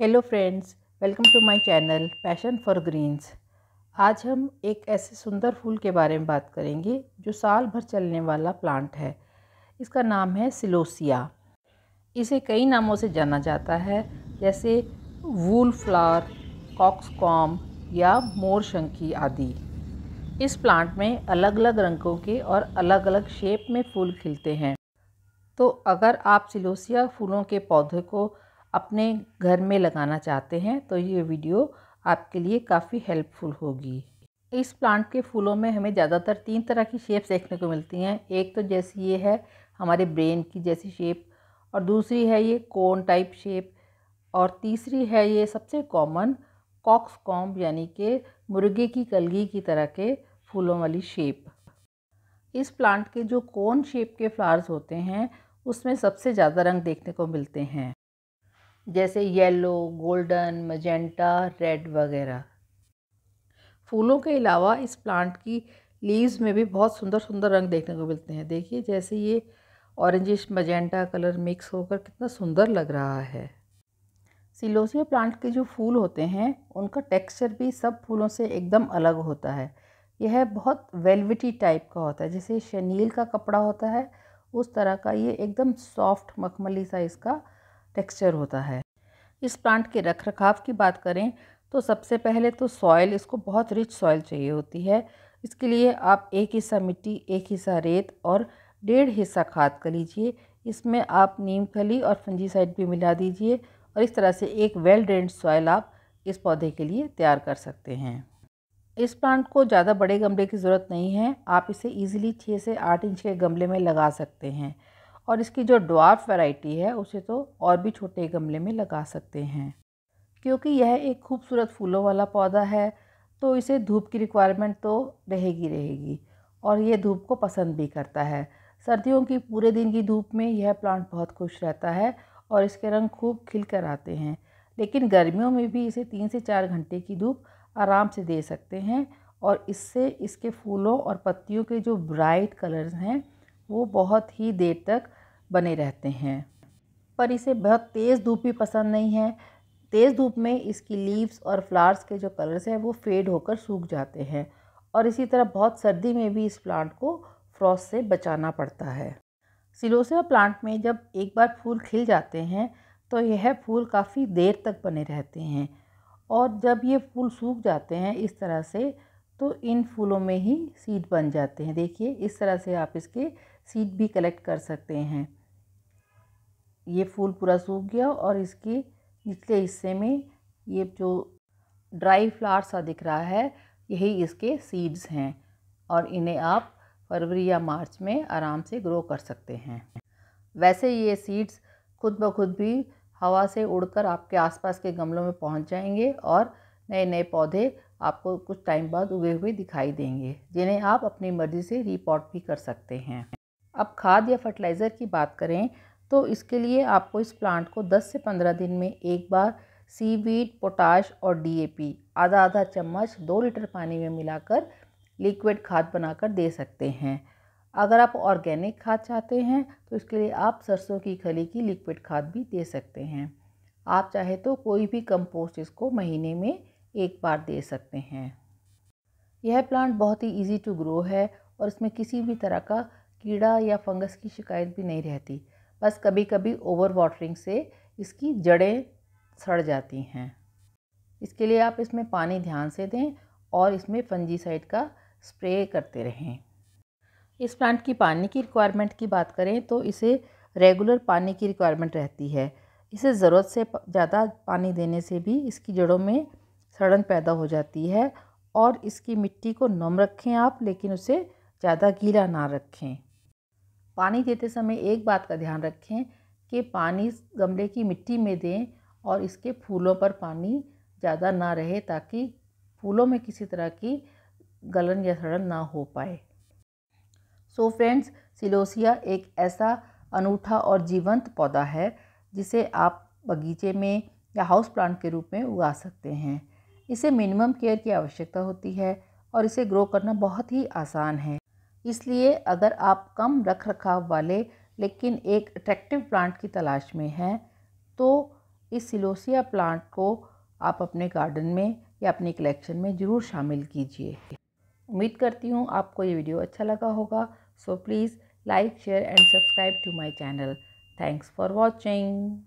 hello friends welcome to my channel passion for greens आज हम एक ऐसे सुंदर फूल के बारे में बात करेंगे जो साल भर चलने वाला प्लांट है इसका नाम है सिलोसिया इसे कई नामों से जाना जाता है जैसे वूल फ्लावर कॉक्सकॉम या मोर शंकी आदि इस प्लांट में अलग अलग रंगों के और अलग अलग शेप में फूल खिलते हैं तो अगर आप सिलोसिया फूलों के पौधे को अपने घर में लगाना चाहते हैं तो ये वीडियो आपके लिए काफ़ी हेल्पफुल होगी इस प्लांट के फूलों में हमें ज़्यादातर तीन तरह की शेप्स देखने को मिलती हैं एक तो जैसी ये है हमारे ब्रेन की जैसी शेप और दूसरी है ये कोन टाइप शेप और तीसरी है ये सबसे कॉमन कॉक्स कॉम्ब यानी कि मुर्गे की कलगी की तरह के फूलों वाली शेप इस प्लांट के जो कोन शेप के फ्लावर्स होते हैं उसमें सबसे ज़्यादा रंग देखने को मिलते हैं जैसे येलो गोल्डन मजेंटा रेड वगैरह फूलों के अलावा इस प्लांट की लीव्स में भी बहुत सुंदर सुंदर रंग देखने को मिलते हैं देखिए जैसे ये ऑरेंजिश मजेंटा कलर मिक्स होकर कितना सुंदर लग रहा है सिलोसिया प्लांट के जो फूल होते हैं उनका टेक्सचर भी सब फूलों से एकदम अलग होता है यह बहुत वेलविटी टाइप का होता है जैसे शनील का कपड़ा होता है उस तरह का ये एकदम सॉफ्ट मखमली सा इसका टेक्सचर होता है इस प्लांट के रख रखाव की बात करें तो सबसे पहले तो सॉयल इसको बहुत रिच सॉयल चाहिए होती है इसके लिए आप एक हिस्सा मिट्टी एक हिस्सा रेत और डेढ़ हिस्सा खाद कर लीजिए इसमें आप नीम खली और फंजीसाइड भी मिला दीजिए और इस तरह से एक वेल ड्रेंड सॉयल आप इस पौधे के लिए तैयार कर सकते हैं इस प्लांट को ज़्यादा बड़े गमले की ज़रूरत नहीं है आप इसे ईजिली छः से आठ इंच के गमले में लगा सकते हैं और इसकी जो डॉर्फ वैरायटी है उसे तो और भी छोटे गमले में लगा सकते हैं क्योंकि यह एक खूबसूरत फूलों वाला पौधा है तो इसे धूप की रिक्वायरमेंट तो रहेगी रहेगी और यह धूप को पसंद भी करता है सर्दियों की पूरे दिन की धूप में यह प्लांट बहुत खुश रहता है और इसके रंग खूब खिल कर आते हैं लेकिन गर्मियों में भी इसे तीन से चार घंटे की धूप आराम से दे सकते हैं और इससे इसके फूलों और पत्तियों के जो ब्राइट कलर्स हैं वो बहुत ही देर तक बने रहते हैं पर इसे बहुत तेज़ धूप भी पसंद नहीं है तेज़ धूप में इसकी लीव्स और फ्लावर्स के जो कलर्स हैं वो फेड होकर सूख जाते हैं और इसी तरह बहुत सर्दी में भी इस प्लांट को फ्रॉस्ट से बचाना पड़ता है सिलोसिया प्लांट में जब एक बार फूल खिल जाते हैं तो यह फूल काफ़ी देर तक बने रहते हैं और जब ये फूल सूख जाते हैं इस तरह से तो इन फूलों में ही सीड बन जाते हैं देखिए इस तरह से आप इसके सीड भी कलेक्ट कर सकते हैं ये फूल पूरा सूख गया और इसके निचले हिस्से में ये जो ड्राई फ्लावर सा दिख रहा है यही इसके सीड्स हैं और इन्हें आप फरवरी या मार्च में आराम से ग्रो कर सकते हैं वैसे ये सीड्स खुद ब खुद भी हवा से उड़कर आपके आसपास के गमलों में पहुंच जाएंगे और नए नए पौधे आपको कुछ टाइम बाद उगे हुए दिखाई देंगे जिन्हें आप अपनी मर्ज़ी से रिपोर्ट भी कर सकते हैं अब खाद या फर्टिलाइज़र की बात करें तो इसके लिए आपको इस प्लांट को 10 से 15 दिन में एक बार सी वीट पोटाश और डीएपी आधा आधा चम्मच दो लीटर पानी में मिलाकर लिक्विड खाद बनाकर दे सकते हैं अगर आप ऑर्गेनिक खाद चाहते हैं तो इसके लिए आप सरसों की खली की लिक्विड खाद भी दे सकते हैं आप चाहे तो कोई भी कंपोस्ट इसको महीने में एक बार दे सकते हैं यह प्लांट बहुत ही इजी टू ग्रो है और इसमें किसी भी तरह का कीड़ा या फंगस की शिकायत भी नहीं रहती बस कभी कभी ओवर वाटरिंग से इसकी जड़ें सड़ जाती हैं इसके लिए आप इसमें पानी ध्यान से दें और इसमें फंजीसाइड का स्प्रे करते रहें इस प्लांट की पानी की रिक्वायरमेंट की बात करें तो इसे रेगुलर पानी की रिक्वायरमेंट रहती है इसे ज़रूरत से ज़्यादा पानी देने से भी इसकी जड़ों में सड़न पैदा हो जाती है और इसकी मिट्टी को नम रखें आप लेकिन उसे ज़्यादा गीला ना रखें पानी देते समय एक बात का ध्यान रखें कि पानी गमले की मिट्टी में दें और इसके फूलों पर पानी ज़्यादा ना रहे ताकि फूलों में किसी तरह की गलन या सड़न ना हो पाए सो फ्रेंड्स सिलोसिया एक ऐसा अनूठा और जीवंत पौधा है जिसे आप बगीचे में या हाउस प्लांट के रूप में उगा सकते हैं इसे मिनिमम केयर की आवश्यकता होती है और इसे ग्रो करना बहुत ही आसान है इसलिए अगर आप कम रख रखाव वाले लेकिन एक अट्रैक्टिव प्लांट की तलाश में हैं तो इस सिलोसिया प्लांट को आप अपने गार्डन में या अपने कलेक्शन में ज़रूर शामिल कीजिए उम्मीद करती हूँ आपको ये वीडियो अच्छा लगा होगा so please like share and subscribe to my channel thanks for watching